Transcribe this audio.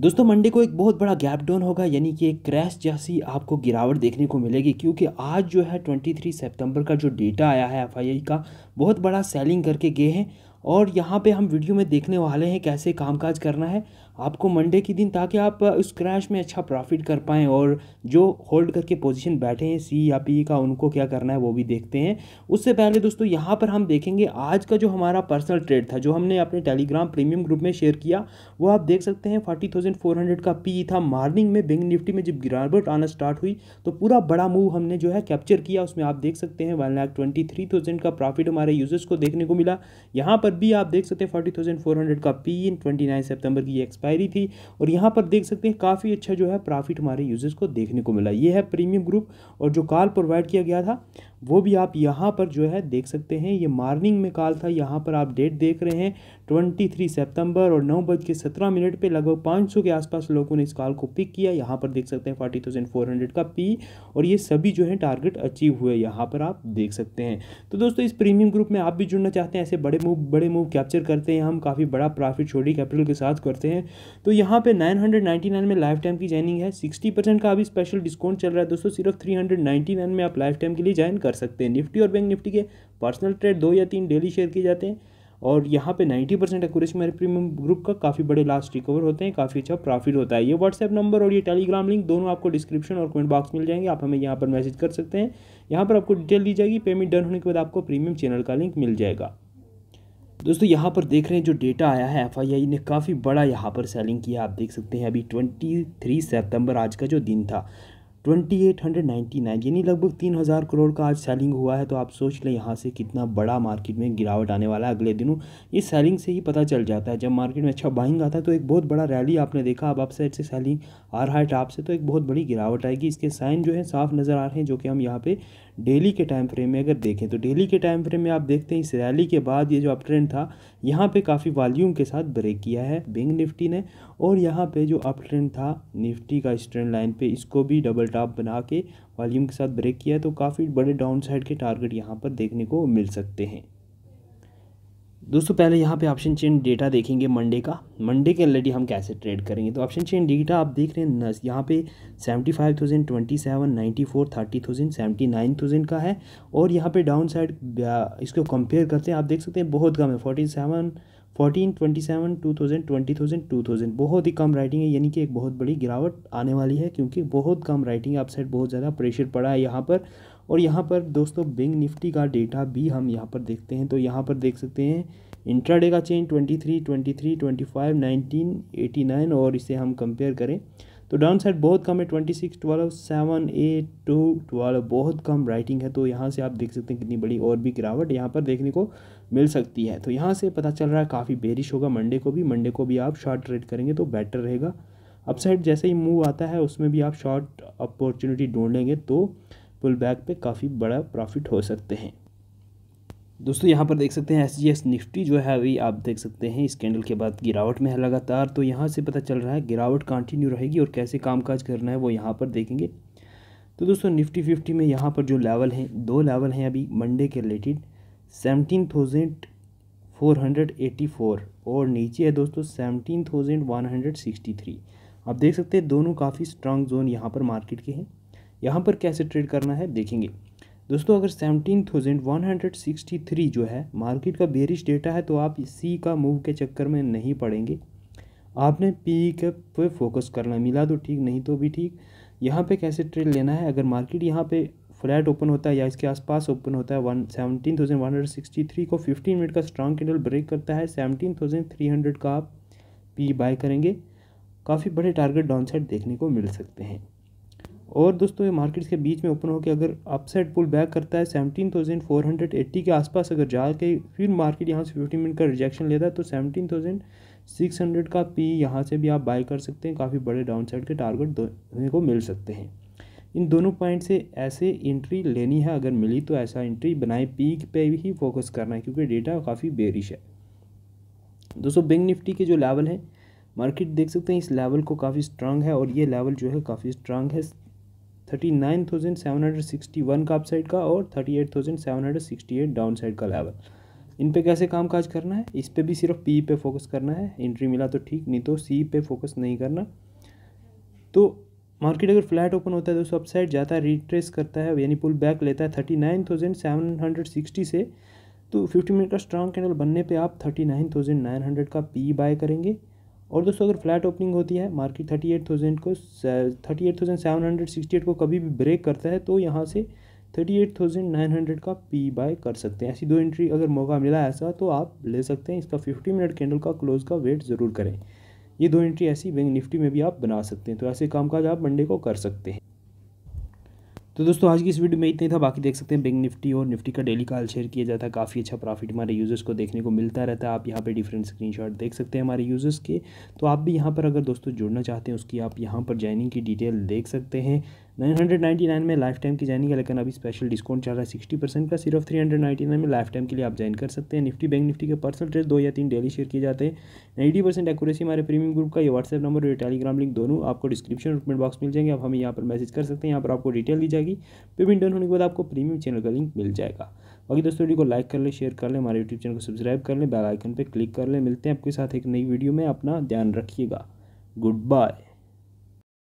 दोस्तों मंडे को एक बहुत बड़ा गैप डाउन होगा यानी कि एक क्रैश जैसी आपको गिरावट देखने को मिलेगी क्योंकि आज जो है 23 सितंबर का जो डेटा आया है एफआईआई का बहुत बड़ा सेलिंग करके गए हैं और यहाँ पे हम वीडियो में देखने वाले हैं कैसे कामकाज करना है आपको मंडे के दिन ताकि आप उस क्रैश में अच्छा प्रॉफिट कर पाएँ और जो होल्ड करके पोजीशन बैठे हैं सी या पी का उनको क्या करना है वो भी देखते हैं उससे पहले दोस्तों यहाँ पर हम देखेंगे आज का जो हमारा पर्सनल ट्रेड था जो हमने अपने टेलीग्राम प्रीमियम ग्रुप में शेयर किया वो आप देख सकते हैं फोर्टी का पी था मॉर्निंग में बैंक निफ्टी में जब गिरावट आना स्टार्ट हुई तो पूरा बड़ा मूव हमने जो है कैप्चर किया उसमें आप देख सकते हैं one lakh twenty three thousand का प्रॉफिट हमारे यूजर्स को देखने को मिला यहाँ पर भी आप देख सकते हैं फोर्टी फोर हंड्रेड का P in twenty nine September की एक्सपायर एक्सपायरी थी और यहाँ पर देख सकते हैं काफ़ी अच्छा जो है प्रॉफिट हमारे यूजर्स को देखने को मिला ये है प्रीमियम ग्रुप और जो कॉल प्रोवाइड किया गया था वो भी आप यहाँ पर जो है देख सकते हैं ये मार्निंग में कॉल था यहाँ पर आप डेट देख रहे हैं ट्वेंटी थ्री सितंबर और नौ बज के सत्रह मिनट पर लगभग पाँच सौ के आसपास लोगों ने इस कॉल को पिक किया यहाँ पर देख सकते हैं फोर्टी थाउजेंड फोर हंड्रेड का पी और ये सभी जो है टारगेट अचीव हुए यहाँ पर आप देख सकते हैं तो दोस्तों इस प्रीमियम ग्रुप में आप भी जुड़ना चाहते हैं ऐसे बड़े मूव बड़े मूव कैप्चर करते हैं हम काफ़ी बड़ा प्रॉफिट छोटी कैपिटल के साथ करते हैं तो यहाँ पर नाइन में लाइफ टाइम की ज्वाइनिंग है सिक्सटी परसेंट का अभी स्पेशल डिस्काउंट चल रहा है दोस्तों सिर्फ थ्री में आप लाइफ टाइम के लिए ज्वाइन कर कर सकते हैं निफ्टी और बैंक निफ्टी के पर्सनल ट्रेड दो या तीन डेली शेयर किए जाते हैं और यहाँ पे 90 परसेंट एक्यूरेसी मेरे प्रीमियम ग्रुप का काफ़ी बड़े लास्ट रिकवर होते हैं काफ़ी अच्छा प्रॉफिट होता है ये व्हाट्सएप नंबर और ये टेलीग्राम लिंक दोनों आपको डिस्क्रिप्शन और कमेंट बॉक्स मिल जाएंगे आप हमें यहाँ पर मैसेज कर सकते हैं यहाँ पर आपको डिटेल दी जाएगी पेमेंट डन होने के बाद आपको प्रीमियम चैनल का लिंक मिल जाएगा दोस्तों यहाँ पर देख रहे हैं जो डेटा आया है एफआईआई ने काफ़ी बड़ा यहाँ पर सेलिंग किया आप देख सकते हैं अभी 23 सितंबर आज का जो दिन था 2899 यानी लगभग 3000 करोड़ का आज सेलिंग हुआ है तो आप सोच लें यहाँ से कितना बड़ा मार्केट में गिरावट आने वाला है अगले दिनों ये सेलिंग से ही पता चल जाता है जब मार्केट में अच्छा बाइंग आता है तो एक बहुत बड़ा रैली आपने देखा अब आप साइड से सेलिंग आ रहा है टॉप तो से तो एक बहुत बड़ी गिरावट आएगी इसके साइन जो है साफ नज़र आ रहे हैं जो कि हम यहाँ पर डेली के टाइम फ्रेम में अगर देखें तो डेली के टाइम फ्रेम में आप देखते हैं इस रैली के बाद ये जो अप ट्रेंड था यहाँ पे काफ़ी वॉल्यूम के साथ ब्रेक किया है बिंग निफ्टी ने और यहाँ पे जो अप ट्रेंड था निफ्टी का स्ट्रेंड लाइन पे इसको भी डबल टॉप बना के वॉल्यूम के साथ ब्रेक किया है तो काफ़ी बड़े डाउन साइड के टारगेट यहाँ पर देखने को मिल सकते हैं दोस्तों पहले यहाँ पे ऑप्शन चेन डेटा देखेंगे मंडे का मंडे के ऑलरेडी हम कैसे ट्रेड करेंगे तो ऑप्शन चेन डेटा आप देख रहे हैं नस यहाँ पे seventy five thousand twenty seven ninety four thirty thousand seventy nine thousand का है और यहाँ पे डाउन साइड इसको कंपेयर करते हैं आप देख सकते हैं बहुत कम है forty seven fourteen twenty seven two thousand twenty thousand two thousand बहुत ही कम राइटिंग है यानी कि एक बहुत बड़ी गिरावट आने वाली है क्योंकि बहुत कम राइटिंग है अपसाइड बहुत ज़्यादा प्रेशर पड़ा है यहाँ पर और यहाँ पर दोस्तों बिंग निफ्टी का डेटा भी हम यहाँ पर देखते हैं तो यहाँ पर देख सकते हैं इंट्राडे का चेंज 23, 23, 25, एटी नाइन और इसे हम कंपेयर करें तो डाउन साइड बहुत कम है twenty six twelve seven eight two twelve बहुत कम राइटिंग है तो यहाँ से आप देख सकते हैं कितनी बड़ी और भी गिरावट यहाँ पर देखने को मिल सकती है तो यहाँ से पता चल रहा है काफ़ी बेरिश होगा मंडे को भी मंडे को भी आप शॉर्ट ट्रेड करेंगे तो बेटर रहेगा अपसाइड जैसे ही मूव आता है उसमें भी आप शॉर्ट अपॉर्चुनिटी ढूंढेंगे तो पुल बैक पर काफ़ी बड़ा प्रॉफिट हो सकते हैं दोस्तों यहाँ पर देख सकते हैं एस जी एस निफ्टी जो है अभी आप देख सकते हैं इस कैंडल के बाद गिरावट में है लगातार तो यहाँ से पता चल रहा है गिरावट कंटिन्यू रहेगी और कैसे कामकाज करना है वो यहाँ पर देखेंगे तो दोस्तों निफ्टी फिफ्टी में यहाँ पर जो लेवल हैं दो लेवल हैं अभी मंडे के related seventeen thousand four hundred four और नीचे है दोस्तों seventeen thousand one hundred sixty three आप देख सकते हैं दोनों काफ़ी स्ट्रांग जोन यहाँ पर मार्केट के हैं यहाँ पर कैसे ट्रेड करना है देखेंगे दोस्तों अगर seventeen thousand one hundred sixty three जो है मार्केट का बेरिश डेटा है तो आप सी का मूव के चक्कर में नहीं पड़ेंगे आपने पी के पे फोकस करना है मिला तो ठीक नहीं तो भी ठीक यहाँ पे कैसे ट्रेड लेना है अगर मार्केट यहाँ पे फ्लैट ओपन होता है या इसके आसपास ओपन होता है one seventeen thousand one hundred sixty three को फिफ्टीन मिनट का स्ट्रांग कैंडल ब्रेक करता है सेवनटीन थाउजेंड थ्री हंड्रेड का आप पी बाय करेंगे काफ़ी बड़े टारगेट डाउन साइड देखने को मिल सकते हैं और दोस्तों ये मार्केट्स के बीच में ओपन होकर अगर अपसाइड पुल बैक करता है seventeen thousand four hundred eighty के आसपास अगर जाके फिर मार्केट यहाँ से फिफ्टीन मिनट का रिजेक्शन लेता है तो सेवनटीन थाउजेंड सिक्स हंड्रेड का पी यहाँ से भी आप बाई कर सकते हैं काफ़ी बड़े डाउन साइड के टारगेट देखने को मिल सकते हैं इन दोनों पॉइंट से ऐसे इंट्री लेनी है अगर मिली तो ऐसा इंट्री बनाए पीक पे ही फोकस करना है क्योंकि डेटा काफ़ी बेरिश है दोस्तों बैंक निफ्टी के जो लेवल है मार्केट देख सकते हैं इस लेवल को काफ़ी स्ट्रांग है और ये लेवल जो है काफ़ी स्ट्रांग है thirty nine thousand seven hundred sixty one का अपसाइड का और thirty eight thousand seven hundred sixty eight down side का लेवल इन पे कैसे काम काज करना है इस पर भी सिर्फ पी पे फोकस करना है एंट्री मिला तो ठीक नहीं तो सी पे फोकस नहीं करना तो मार्केट अगर फ्लैट ओपन होता है तो अपसाइड जाता है रिट्रेस करता है यानी पुल बैक लेता है thirty nine thousand seven hundred sixty से तो फिफ्टी मिनट का स्ट्रांग कैंडल बनने पे आप thirty nine thousand nine hundred का पी बाय करेंगे और दोस्तों अगर फ्लैट ओपनिंग होती है मार्केट थर्टी एट थाउजेंड को thirty eight thousand seven hundred sixty eight को कभी भी ब्रेक करता है तो यहाँ से thirty eight thousand nine hundred का पी बाय कर सकते हैं ऐसी दो एंट्री अगर मौका मिला ऐसा तो आप ले सकते हैं इसका फिफ्टी मिनट कैंडल का क्लोज का वेट ज़रूर करें ये दो एंट्री ऐसी बैंक निफ्टी में भी आप बना सकते हैं तो ऐसे कामकाज आप मंडे को कर सकते हैं तो दोस्तों आज की इस वीडियो में इतना ही था बाकी देख सकते हैं बैंक निफ्टी और निफ्टी का डेली काल शेयर किया जाता है काफ़ी अच्छा प्रॉफिट हमारे यूज़र्स को देखने को मिलता रहता है आप यहाँ पे डिफरेंट स्क्रीनशॉट देख सकते हैं हमारे यूज़र्स के तो आप भी यहाँ पर अगर दोस्तों जुड़ना चाहते हैं उसकी आप यहाँ पर ज्वाइनिंग की डिटेल देख सकते हैं 999 में लाइफ टाइम की ज्वाइनिंग है लेकिन अभी स्पेशल डिस्काउंट चल रहा है सिक्सटी परसेंट का सिर्फ 399 में लाइफ टाइम के लिए आप ज्वाइन कर सकते हैं निफ्टी बैंक निफ्टी के पर्सनल ट्रेड दो या तीन डेली शेयर किए जाते हैं एटी परसेंट एक्यूरेसी हमारे प्रीमियम ग्रुप का ये व्हाट्सएप नंबर और टेलीग्राम लिंक दोनों आपको डिस्क्रिप्शन और कमेंट बॉक्स मिल जाएंगे आप हमें यहाँ पर मैसेज कर सकते हैं यहाँ पर आपको डिटेल दी जाएगी पेमेंट डन होने के बाद आपको प्रीमियम चैनल का लिंक मिल जाएगा बाकी दोस्तों वीडियो को लाइक कर ले शेयर कर ले हमारे यूट्यूब चैनल को सब्सक्राइब कर लें बेल आइकन पर क्लिक कर लें मिलते हैं आपके साथ एक नई वीडियो में अपना ध्यान रखिएगा गुड बाय